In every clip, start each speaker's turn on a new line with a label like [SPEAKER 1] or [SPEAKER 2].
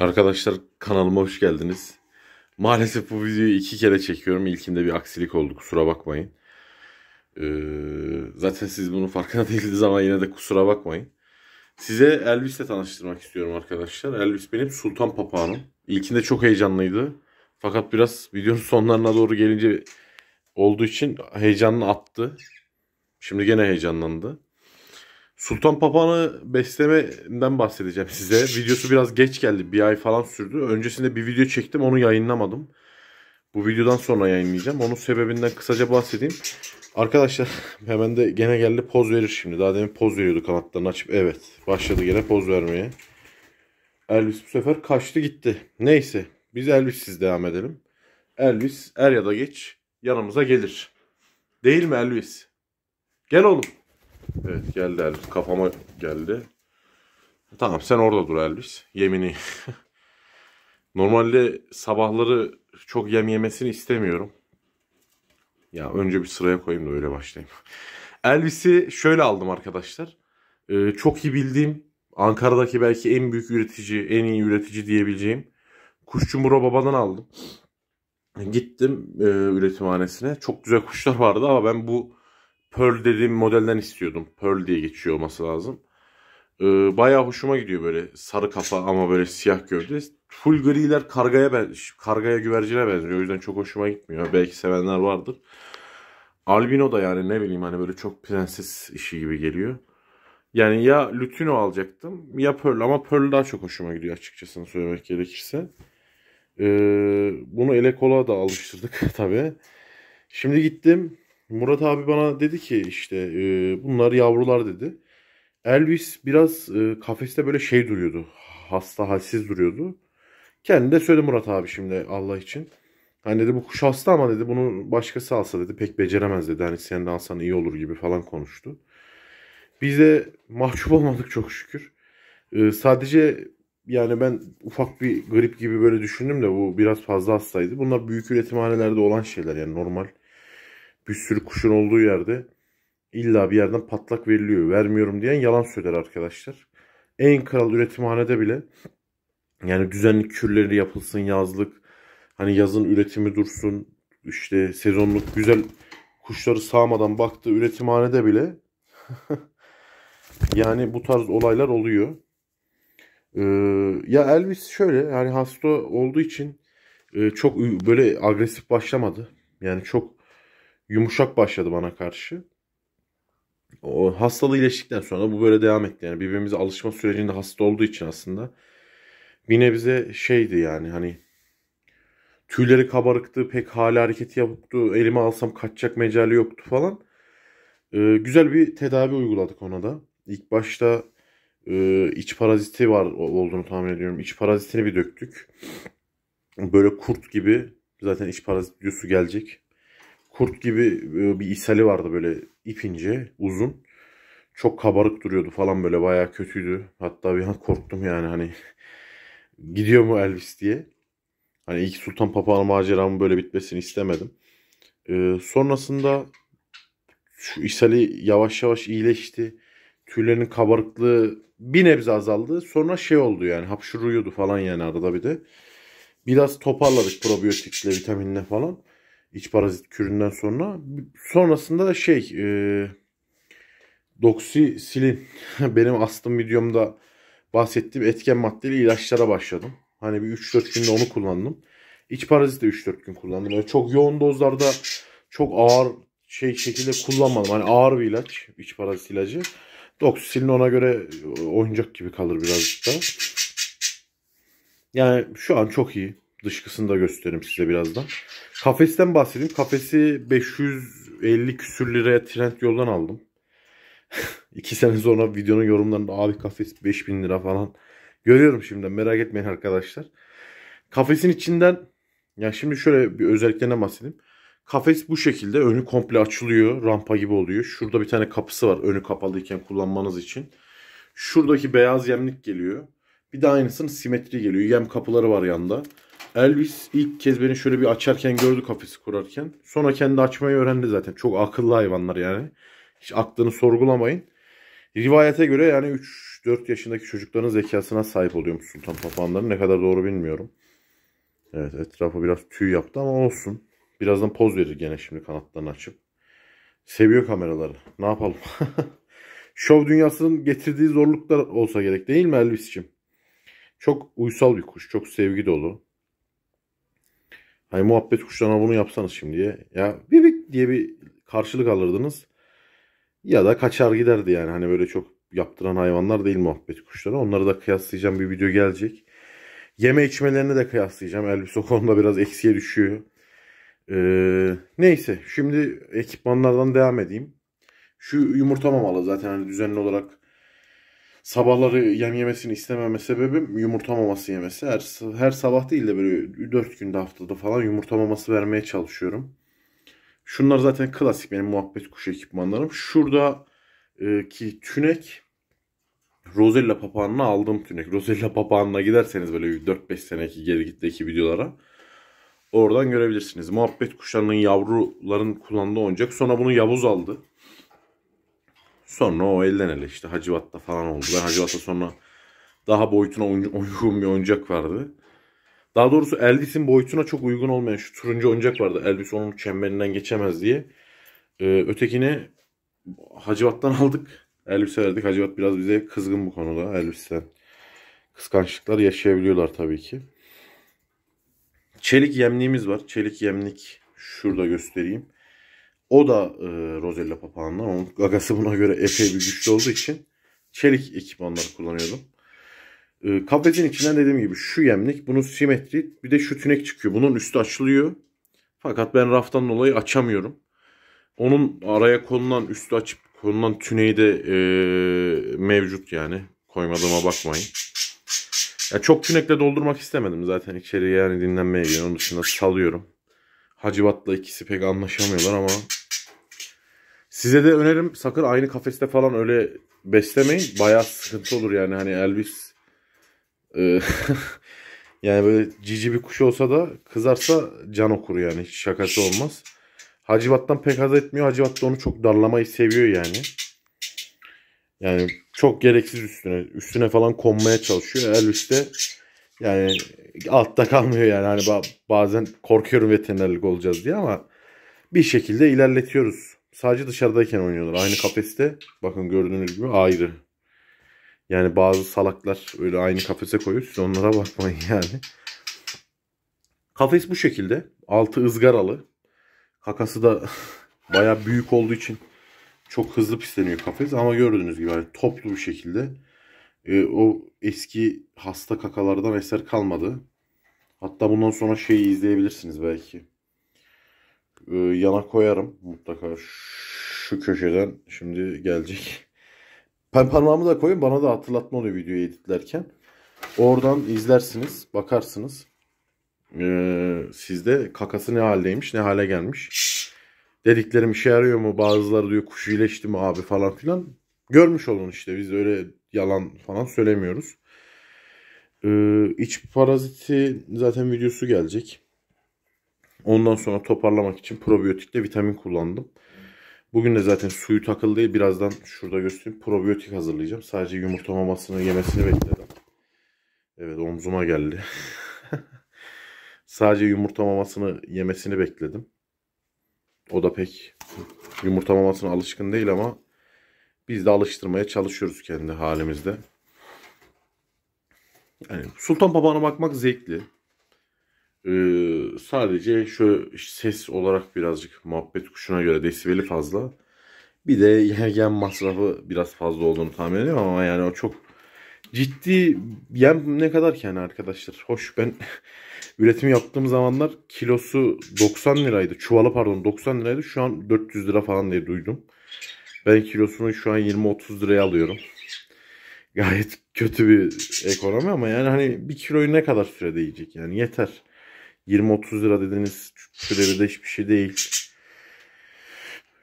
[SPEAKER 1] Arkadaşlar kanalıma hoş geldiniz. Maalesef bu videoyu iki kere çekiyorum. İlkinde bir aksilik oldu kusura bakmayın. Ee, zaten siz bunun farkında değildiniz ama yine de kusura bakmayın. Size Elvis'le tanıştırmak istiyorum arkadaşlar. Elvis benim sultan papağanım. İlkinde çok heyecanlıydı. Fakat biraz videonun sonlarına doğru gelince olduğu için heyecanını attı. Şimdi gene heyecanlandı. Sultan Papağan'ı beslemeden bahsedeceğim size. Videosu biraz geç geldi. Bir ay falan sürdü. Öncesinde bir video çektim. Onu yayınlamadım. Bu videodan sonra yayınlayacağım. Onun sebebinden kısaca bahsedeyim. Arkadaşlar hemen de gene geldi poz verir şimdi. Daha demin poz veriyordu kanatlarını açıp. Evet başladı gene poz vermeye. Elvis bu sefer kaçtı gitti. Neyse biz Elvis'siz devam edelim. Elvis er ya da geç yanımıza gelir. Değil mi Elvis? Gel oğlum. Evet geldi Elvis. Kafama geldi. Tamam sen orada dur Elvis. Yemini. Normalde sabahları çok yem yemesini istemiyorum. Ya önce bir sıraya koyayım da öyle başlayayım. Elvis'i şöyle aldım arkadaşlar. Ee, çok iyi bildiğim Ankara'daki belki en büyük üretici, en iyi üretici diyebileceğim Kuşçu Muro Baba'dan aldım. Gittim e, üretimhanesine. Çok güzel kuşlar vardı ama ben bu Pearl dediğim modelden istiyordum. Pearl diye geçiyor olması lazım. Ee, bayağı hoşuma gidiyor böyle sarı kafa ama böyle siyah gövde. Full griler kargaya ben kargaya güvercine benziyor. O yüzden çok hoşuma gitmiyor. Belki sevenler vardır. Albino da yani ne bileyim hani böyle çok prenses işi gibi geliyor. Yani ya Lütino alacaktım ya Pearl ama Pearl daha çok hoşuma gidiyor açıkçası söylemek gerekirse. Ee, bunu ele kola da alıştırdık tabii. Şimdi gittim Murat abi bana dedi ki işte e, bunlar yavrular dedi. Elvis biraz e, kafeste böyle şey duruyordu. Hasta halsiz duruyordu. Kendi de söyledi Murat abi şimdi Allah için. Hani dedi bu kuş hasta ama dedi bunu başkası alsa dedi pek beceremez dedi. Hani sen de alsan iyi olur gibi falan konuştu. Biz de mahcup olmadık çok şükür. Ee, sadece yani ben ufak bir grip gibi böyle düşündüm de bu biraz fazla hastaydı. Bunlar büyük üretimhanelerde olan şeyler yani normal bir sürü kuşun olduğu yerde illa bir yerden patlak veriliyor. Vermiyorum diyen yalan söyler arkadaşlar. En kral üretimhanede bile yani düzenli kürleri yapılsın yazlık. Hani yazın üretimi dursun. işte sezonluk güzel kuşları sağmadan baktığı üretimhanede bile yani bu tarz olaylar oluyor. Ee, ya Elvis şöyle yani hasta olduğu için e, çok böyle agresif başlamadı. Yani çok yumuşak başladı bana karşı. O hastalığı iyileştikten sonra bu böyle devam etti. Yani birbirimize alışma sürecinde hasta olduğu için aslında bir bize şeydi yani hani tüyleri kabarıktı pek hala hareketi yapıktı elime alsam kaçacak mecali yoktu falan. Ee, güzel bir tedavi uyguladık ona da. İlk başta e, iç paraziti var olduğunu tahmin ediyorum. İç parazitini bir döktük. Böyle kurt gibi zaten iç parazit diyorsu gelecek kurt gibi e, bir ishali vardı böyle ipince uzun. Çok kabarık duruyordu falan böyle bayağı kötüydü. Hatta bir an korktum yani hani gidiyor mu Elvis diye. Hani ilk Sultan Papağan maceramı böyle bitmesini istemedim. Ee, sonrasında şu ishali yavaş yavaş iyileşti. Tüylerin kabarıklığı bir nebze azaldı. Sonra şey oldu yani hapşuruyordu falan yani arada bir de. Biraz toparladık probiyotikle, vitaminle falan iç parazit küründen sonra. Sonrasında da şey e, doksisilin benim astım videomda bahsettiğim etken maddeli ilaçlara başladım. Hani bir 3-4 günde onu kullandım. İç parazit de 3-4 gün kullandım. Öyle çok yoğun dozlarda çok ağır şey şekilde kullanmadım. Hani ağır bir ilaç, iç parazit ilacı. Doksisilin ona göre e, oyuncak gibi kalır birazcık da. Yani şu an çok iyi. Dışkısını da gösteririm size birazdan. Kafesten bahsedeyim. Kafesi 550 küsür liraya trend yoldan aldım. 2 sene sonra videonun yorumlarında abi kafes 5000 lira falan görüyorum şimdi merak etmeyin arkadaşlar. Kafesin içinden ya yani şimdi şöyle bir özelliklerine bahsedeyim. Kafes bu şekilde önü komple açılıyor. Rampa gibi oluyor. Şurada bir tane kapısı var önü kapalıyken kullanmanız için. Şuradaki beyaz yemlik geliyor. Bir de aynısının simetri geliyor. Yem kapıları var yanda. Elvis ilk kez beni şöyle bir açarken gördü kafesi kurarken. Sonra kendi açmayı öğrendi zaten. Çok akıllı hayvanlar yani. Hiç aklını sorgulamayın. Rivayete göre yani 3-4 yaşındaki çocukların zekasına sahip oluyormuş sultan papağanları. Ne kadar doğru bilmiyorum. Evet etrafı biraz tüy yaptı ama olsun. Birazdan poz verir gene şimdi kanatlarını açıp. Seviyor kameraları. Ne yapalım? Şov dünyasının getirdiği zorluklar olsa gerek değil mi Elvis'ciğim? Çok uysal bir kuş. Çok sevgi dolu. Hani muhabbet kuşlarına bunu yapsanız şimdiye. Ya bibik diye bir karşılık alırdınız. Ya da kaçar giderdi yani. Hani böyle çok yaptıran hayvanlar değil muhabbet kuşları. Onları da kıyaslayacağım bir video gelecek. Yeme içmelerini de kıyaslayacağım. elbise o konuda biraz eksiye düşüyor. Ee, neyse şimdi ekipmanlardan devam edeyim. Şu yumurta mamalı zaten hani düzenli olarak sabahları yem yemesini istememe sebebim yumurta maması yemesi. Her, her sabah değil de böyle 4 günde haftada falan yumurta maması vermeye çalışıyorum. Şunlar zaten klasik benim muhabbet kuşu ekipmanlarım. Şurada e, ki tünek Rosella papağanına aldığım tünek. Rosella papağanına giderseniz böyle 4-5 seneki geri gittiği videolara oradan görebilirsiniz. Muhabbet kuşlarının yavruların kullandığı oyuncak. Sonra bunu Yavuz aldı. Sonra o elden ele işte Hacivat'ta falan oldu. Ben Hacivat'ta sonra daha boyutuna uygun bir oyuncak vardı. Daha doğrusu Elvis'in boyutuna çok uygun olmayan şu turuncu oyuncak vardı. Elvis onun çemberinden geçemez diye. Ee, ötekini Hacivat'tan aldık. Elvis'e verdik. Hacivat biraz bize kızgın bu konuda. Elvis'ten kıskançlıklar yaşayabiliyorlar tabii ki. Çelik yemliğimiz var. Çelik yemlik şurada göstereyim. O da e, Rosella papağanlar. Onun gagası buna göre epey bir güçlü olduğu için çelik ekipmanlar kullanıyordum. E, kafesin içinden dediğim gibi şu yemlik. Bunun simetri bir de şu tünek çıkıyor. Bunun üstü açılıyor. Fakat ben raftan dolayı açamıyorum. Onun araya konulan üstü açıp konulan tüneyi de e, mevcut yani. Koymadığıma bakmayın. Ya çok tünekle doldurmak istemedim zaten içeri yani dinlenmeye geliyor. Onun dışında salıyorum. Hacivat'la ikisi pek anlaşamıyorlar ama Size de önerim sakın aynı kafeste falan öyle beslemeyin. Bayağı sıkıntı olur yani hani Elvis e, yani böyle cici bir kuş olsa da kızarsa can okur yani hiç şakası olmaz. Hacivat'tan pek haz etmiyor. Hacivat da onu çok darlamayı seviyor yani. Yani çok gereksiz üstüne. Üstüne falan konmaya çalışıyor. Elvis de yani altta kalmıyor yani. Hani bazen korkuyorum veterinerlik olacağız diye ama bir şekilde ilerletiyoruz sadece dışarıdayken oynuyorlar. Aynı kafeste. Bakın gördüğünüz gibi ayrı. Yani bazı salaklar öyle aynı kafese koyuyor. Siz onlara bakmayın yani. Kafes bu şekilde. Altı ızgaralı. Kakası da baya büyük olduğu için çok hızlı pisleniyor kafes. Ama gördüğünüz gibi yani toplu bir şekilde. Ee, o eski hasta kakalardan eser kalmadı. Hatta bundan sonra şeyi izleyebilirsiniz belki. E, yana koyarım mutlaka şu köşeden şimdi gelecek. Ben parmağımı da koyayım bana da hatırlatma oluyor videoyu editlerken. Oradan izlersiniz bakarsınız. Ee, sizde kakası ne haldeymiş ne hale gelmiş. Dediklerim işe yarıyor mu bazıları diyor kuş iyileşti mi abi falan filan. Görmüş olun işte biz öyle yalan falan söylemiyoruz. Ee, iç paraziti zaten videosu gelecek. Ondan sonra toparlamak için probiyotikle vitamin kullandım. Bugün de zaten suyu takıl değil. Birazdan şurada göstereyim. Probiyotik hazırlayacağım. Sadece yumurta mamasını yemesini bekledim. Evet omzuma geldi. Sadece yumurta mamasını yemesini bekledim. O da pek yumurta mamasına alışkın değil ama biz de alıştırmaya çalışıyoruz kendi halimizde. Yani Sultan Papağan'a bakmak zevkli. Ee, sadece şu ses olarak birazcık muhabbet kuşuna göre desibeli fazla. Bir de yem masrafı biraz fazla olduğunu tahmin ediyorum ama yani o çok ciddi yem ne kadar ki yani arkadaşlar. Hoş ben üretim yaptığım zamanlar kilosu 90 liraydı. Çuvalı pardon 90 liraydı. Şu an 400 lira falan diye duydum. Ben kilosunu şu an 20-30 liraya alıyorum. Gayet kötü bir ekonomi ama yani hani bir kiloyu ne kadar sürede yiyecek yani yeter. 20-30 lira dediniz. Şu devirde hiçbir şey değil.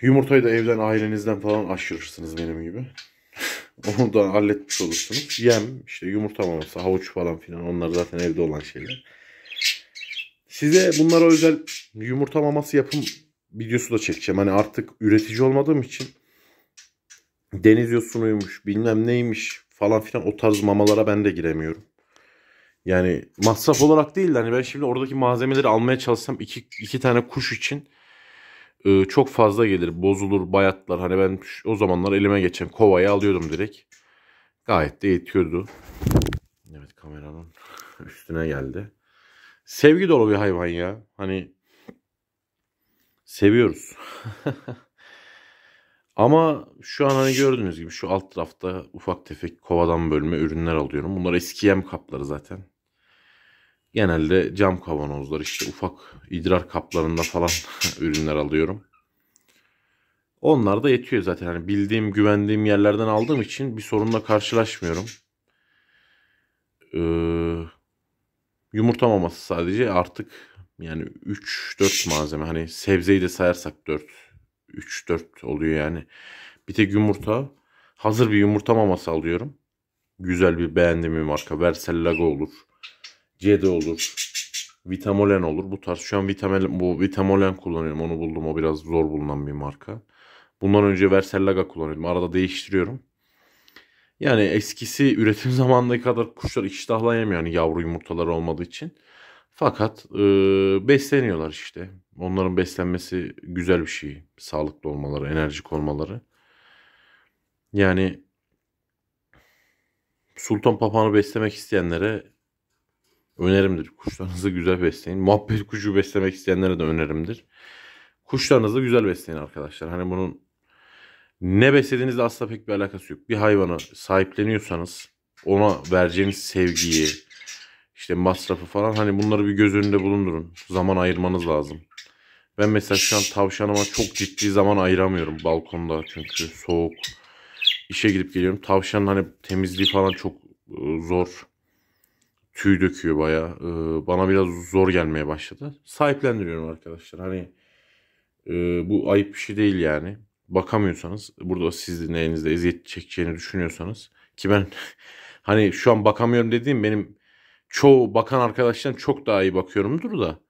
[SPEAKER 1] Yumurtayı da evden ailenizden falan aşırırsınız benim gibi. Onu da halletmiş olursunuz. Yem, işte yumurta maması, havuç falan filan onlar zaten evde olan şeyler. Size bunlara özel yumurta maması yapım videosu da çekeceğim. Hani artık üretici olmadığım için deniz yosunuymuş bilmem neymiş falan filan o tarz mamalara ben de giremiyorum. Yani masraf olarak değil de hani ben şimdi oradaki malzemeleri almaya çalışsam iki, iki tane kuş için e, çok fazla gelir. Bozulur, bayatlar. Hani ben o zamanlar elime geçen kovayı alıyordum direkt. Gayet de yetiyordu. Evet kameranın üstüne geldi. Sevgi dolu bir hayvan ya. Hani seviyoruz. Ama şu an hani gördüğünüz gibi şu alt tarafta ufak tefek kovadan bölme ürünler alıyorum. Bunlar eski yem kapları zaten. Genelde cam kavanozlar işte ufak idrar kaplarında falan ürünler alıyorum. Onlar da yetiyor zaten. Hani bildiğim, güvendiğim yerlerden aldığım için bir sorunla karşılaşmıyorum. Ee, yumurta maması sadece artık yani 3-4 malzeme. Hani sebzeyi de sayarsak 4 3-4 oluyor yani. Bir tek yumurta. Hazır bir yumurta maması alıyorum. Güzel bir beğendiğim bir marka. Versellaga olur. Cede olur. Vitamolen olur. Bu tarz şu an vitamolen, bu vitamolen kullanıyorum. Onu buldum. O biraz zor bulunan bir marka. Bundan önce Versellaga kullanıyordum. Arada değiştiriyorum. Yani eskisi üretim zamanındaki kadar kuşlar iştahlayamıyor Yani yavru yumurtalar olmadığı için. Fakat e, besleniyorlar işte. Onların beslenmesi güzel bir şey. Sağlıklı olmaları, enerjik olmaları. Yani sultan papağanı beslemek isteyenlere önerimdir. Kuşlarınızı güzel besleyin. Muhabbet kuşu beslemek isteyenlere de önerimdir. Kuşlarınızı güzel besleyin arkadaşlar. Hani bunun ne beslediğinizle asla pek bir alakası yok. Bir hayvana sahipleniyorsanız ona vereceğiniz sevgiyi, işte masrafı falan hani bunları bir göz önünde bulundurun. Zaman ayırmanız lazım. Ben mesela şu an tavşanıma çok ciddi zaman ayıramıyorum balkonda çünkü soğuk. İşe gidip geliyorum. Tavşanın hani temizliği falan çok ıı, zor. Tüy döküyor baya. Bana biraz zor gelmeye başladı. Sahiplendiriyorum arkadaşlar. Hani bu ayıp bir şey değil yani. Bakamıyorsanız burada sizin elinizde eziyet çekeceğini düşünüyorsanız ki ben hani şu an bakamıyorum dediğim benim çoğu bakan arkadaştan çok daha iyi bakıyorumdur da.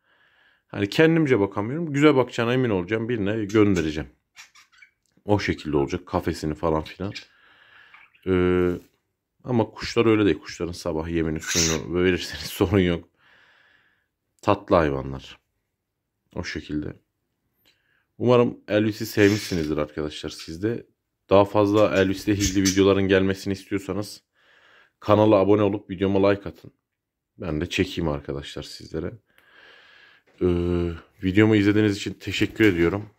[SPEAKER 1] Hani kendimce bakamıyorum. Güzel bakacağına emin olacağım. Birine göndereceğim. O şekilde olacak. Kafesini falan filan. Ee, ama kuşlar öyle değil. Kuşların sabah yemini suyunu verirseniz sorun yok. Tatlı hayvanlar. O şekilde. Umarım Elvis'i sevmişsinizdir arkadaşlar sizde Daha fazla Elvis'le ilgili videoların gelmesini istiyorsanız kanala abone olup videoma like atın ben de çekeyim arkadaşlar sizlere. Ee, videomu izlediğiniz için teşekkür ediyorum.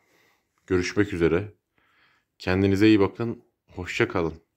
[SPEAKER 1] Görüşmek üzere. Kendinize iyi bakın. Hoşça kalın.